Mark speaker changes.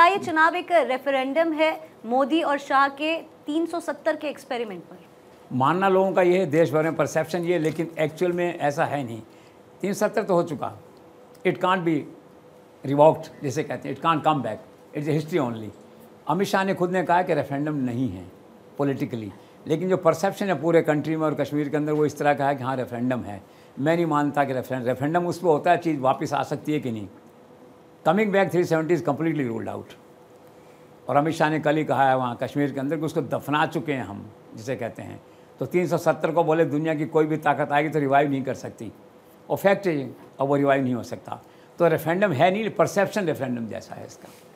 Speaker 1: क्या ये चुनाव एक रेफरेंडम है मोदी और शाह के 370 के एक्सपेरिमेंट पर
Speaker 2: मानना लोगों का ये है देश भर में परसेप्शन ये लेकिन एक्चुअल में ऐसा है नहीं तीन सत्तर तो हो चुका इट कॉन्ट बी रिवॉक्ट जैसे कहते हैं it can't come back it's history only Amit Shah ने खुद ने कहा कि रेफरेंडम नहीं है पॉलिटिकली लेकिन जो परसेप्शन है पूरे कंट्री में और कश्मीर के अंदर वो इस तरह का है कि हाँ रेफरेंडम है मैं नहीं मानता कि रेफरेंडम रेफरेंडम उस पर होता है चीज़ वापस आ सकती है कि नहीं coming back 370 is completely ruled out और अमित शाह ने कल ही कहा है वहाँ कश्मीर के अंदर कि उसको दफना चुके हैं हम जिसे कहते हैं तो 370 को बोले दुनिया की कोई भी ताकत आएगी तो रिवाइव नहीं कर सकती और फैक्ट है अब वो रिवाइव नहीं हो सकता तो रेफरेंडम है नहीं परसेप्शन रेफरेंडम जैसा है इसका